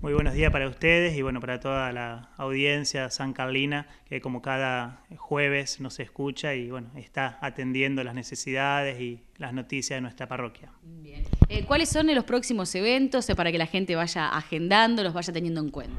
Muy buenos días para ustedes y bueno, para toda la audiencia San Carlina, que como cada jueves nos escucha y bueno, está atendiendo las necesidades y las noticias de nuestra parroquia. Bien. Eh, ¿Cuáles son los próximos eventos para que la gente vaya agendando, los vaya teniendo en cuenta?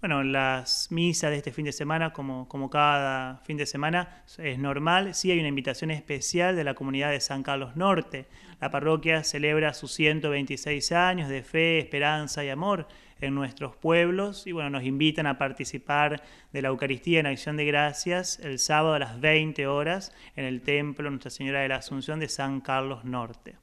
Bueno, las misas de este fin de semana, como, como cada fin de semana, es normal. Sí hay una invitación especial de la comunidad de San Carlos Norte. La parroquia celebra sus 126 años de fe, esperanza y amor en nuestros pueblos y bueno, nos invitan a participar de la Eucaristía en Acción de Gracias el sábado a las 20 horas en el templo Nuestra Señora de la Asunción de San Carlos Norte.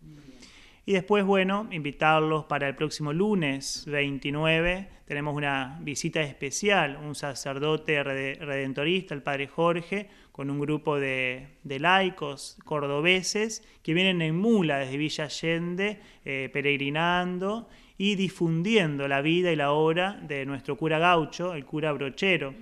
Y después, bueno, invitarlos para el próximo lunes 29. Tenemos una visita especial, un sacerdote redentorista, el padre Jorge, con un grupo de, laicos cordobeses que vienen en mula desde Villa Allende, eh, peregrinando y difundiendo la vida y la obra de nuestro cura gaucho, el cura brochero.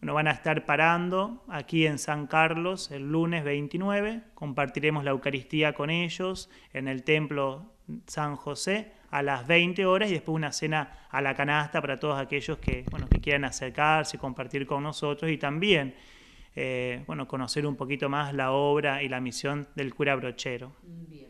Bueno, van a estar parando aquí en San Carlos el lunes 29, compartiremos la Eucaristía con ellos en el templo San José a las 20 horas y después una cena a la canasta para todos aquellos que, bueno, que quieran acercarse, compartir con nosotros y también eh, bueno, conocer un poquito más la obra y la misión del cura brochero. Bien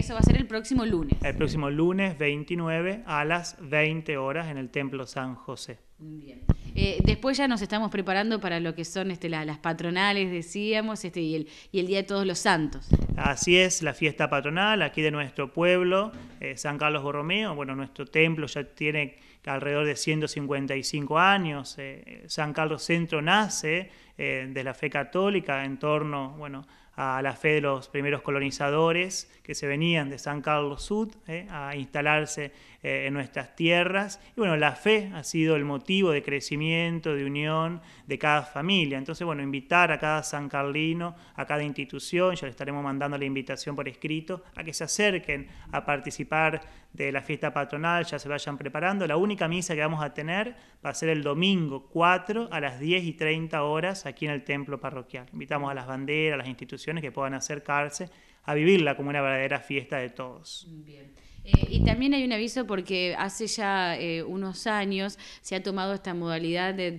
eso va a ser el próximo lunes. El próximo lunes 29 a las 20 horas en el Templo San José. Bien. Eh, después ya nos estamos preparando para lo que son este, las patronales, decíamos, este, y, el, Día de Todos los Santos. Así es, la fiesta patronal aquí de nuestro pueblo, eh, San Carlos Borromeo. Bueno, nuestro templo ya tiene alrededor de 155 años. Eh, San Carlos Centro nace de la fe católica en torno, bueno, a la fe de los primeros colonizadores que se venían de San Carlos Sud eh, a instalarse eh, en nuestras tierras. Y bueno, la fe ha sido el motivo de crecimiento, de unión de cada familia. Entonces, bueno, invitar a cada San Carlino, a cada institución, ya le estaremos mandando la invitación por escrito, a que se acerquen a participar de la fiesta patronal, ya se vayan preparando. La única misa que vamos a tener va a ser el domingo 4 a las 10 y 30 horas aquí en el templo parroquial. Invitamos a las banderas, a las instituciones que puedan acercarse a vivirla como una verdadera fiesta de todos. Bien. Eh, y también hay un aviso porque hace ya eh, unos años se ha tomado esta modalidad de,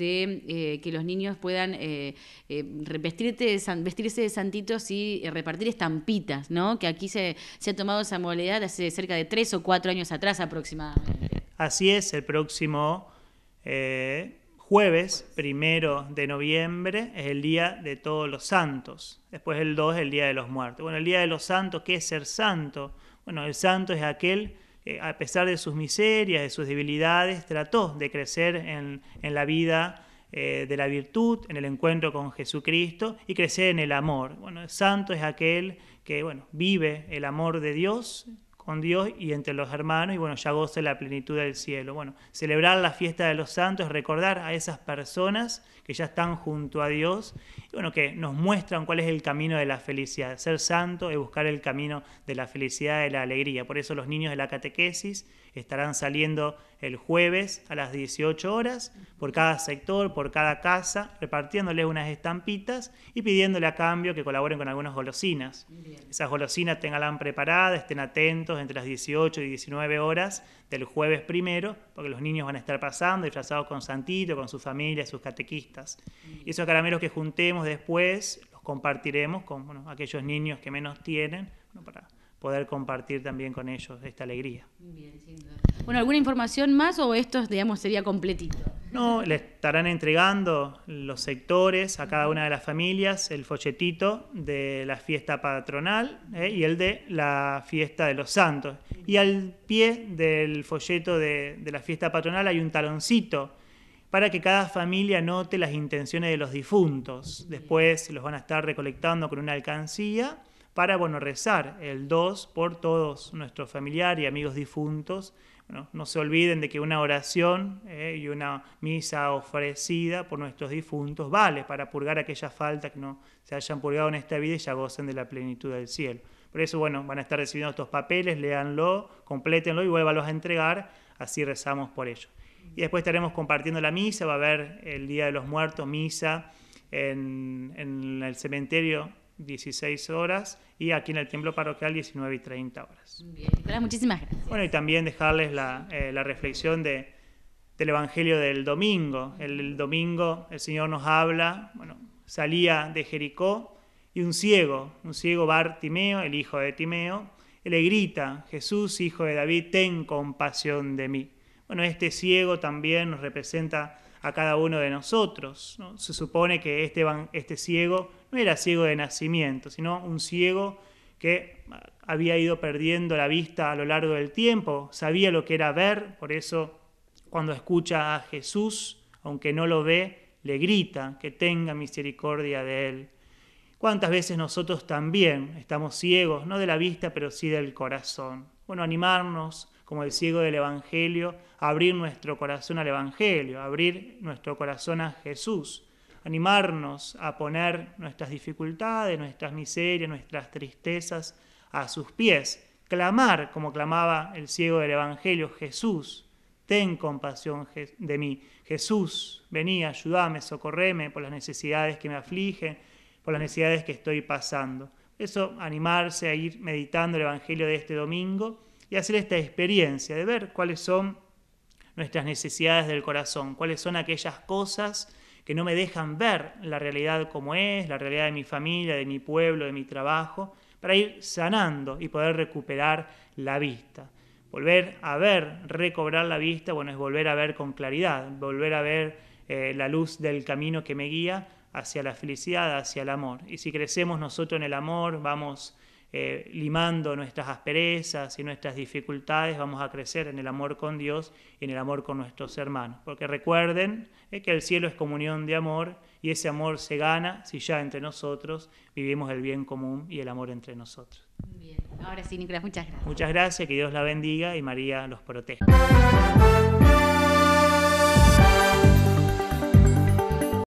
eh, que los niños puedan vestirse de santitos y repartir estampitas, ¿no? Que aquí se, ha tomado esa modalidad hace cerca de tres o cuatro años atrás aproximadamente. Así es, el próximo jueves, primero de noviembre, es el Día de Todos los Santos. Después el 2 es el Día de los Muertos. Bueno, el Día de los Santos, ¿qué es ser santo? Bueno, el santo es aquel que a pesar de sus miserias, de sus debilidades, trató de crecer en, la vida eh, de la virtud, en el encuentro con Jesucristo y crecer en el amor. Bueno, el santo es aquel que bueno, vive el amor de Dios, con Dios y entre los hermanos, y bueno, ya goce la plenitud del cielo. Bueno, celebrar la fiesta de los santos, recordar a esas personas que ya están junto a Dios, y bueno, que nos muestran cuál es el camino de la felicidad. Ser santo es buscar el camino de la felicidad, de la alegría. Por eso los niños de la catequesis estarán saliendo el jueves a las 18 horas, por cada sector, por cada casa, repartiéndoles unas estampitas y pidiéndole a cambio que colaboren con algunas golosinas. Esas golosinas tenganlas preparadas, estén atentos entre las 18 y 19 horas del jueves primero, porque los niños van a estar pasando disfrazados con Santito, con sus familias, sus catequistas. Y esos caramelos que juntemos después los compartiremos con aquellos niños que menos tienen, para poder compartir también con ellos esta alegría. Bien, bueno, ¿alguna información más o esto, digamos, sería completito? No, le estarán entregando los sectores a cada una de las familias, el folletito de la fiesta patronal eh, y el de la fiesta de los santos. Y al pie del folleto de, la fiesta patronal hay un taloncito para que cada familia note las intenciones de los difuntos. Después los van a estar recolectando con una alcancía para, bueno, rezar el 2 por todos nuestros familiares y amigos difuntos ¿no? se olviden de que una oración eh, y una misa ofrecida por nuestros difuntos vale para purgar aquella falta que no se hayan purgado en esta vida y ya gocen de la plenitud del cielo. Por eso, bueno, van a estar recibiendo estos papeles, léanlo, complétenlo y vuélvalos a entregar, así rezamos por ellos. Y después estaremos compartiendo la misa, va a haber el Día de los Muertos, misa en, en el cementerio 16 horas y aquí en el templo parroquial 19 y 30 horas. Bien, muchas muchísimas gracias. Bueno, y también dejarles eh, la, reflexión de, del Evangelio del domingo. El, domingo el Señor nos habla, bueno, salía de Jericó y un ciego, un ciego Bartimeo, el hijo de Timeo, le grita, Jesús, hijo de David, ten compasión de mí. Bueno, este ciego también nos representa a cada uno de nosotros. Se supone que este, este ciego no era ciego de nacimiento, sino un ciego que había ido perdiendo la vista a lo largo del tiempo, sabía lo que era ver, por eso cuando escucha a Jesús, aunque no lo ve, le grita que tenga misericordia de él. ¿Cuántas veces nosotros también estamos ciegos, no de la vista, pero sí del corazón? Bueno, animarnos, como el ciego del Evangelio, a abrir nuestro corazón al Evangelio, abrir nuestro corazón a Jesús animarnos a poner nuestras dificultades, nuestras miserias, nuestras tristezas a sus pies, clamar como clamaba el ciego del Evangelio, Jesús, ten compasión de mí, Jesús, vení, ayúdame, socorreme por las necesidades que me afligen, por las necesidades que estoy pasando. Eso, animarse a ir meditando el Evangelio de este domingo y hacer esta experiencia de ver cuáles son nuestras necesidades del corazón, cuáles son aquellas cosas que no me dejan ver la realidad como es, la realidad de mi familia, de mi pueblo, de mi trabajo, para ir sanando y poder recuperar la vista. Volver a ver, recobrar la vista, bueno, es volver a ver con claridad, volver a ver eh, la luz del camino que me guía hacia la felicidad, hacia el amor. Y si crecemos nosotros en el amor, vamos eh, limando nuestras asperezas y nuestras dificultades, vamos a crecer en el amor con Dios y en el amor con nuestros hermanos. Porque recuerden eh, que el cielo es comunión de amor y ese amor se gana si ya entre nosotros vivimos el bien común y el amor entre nosotros. Bien, ahora sí, Nicolás, muchas gracias. Muchas gracias, que Dios la bendiga y María los proteja.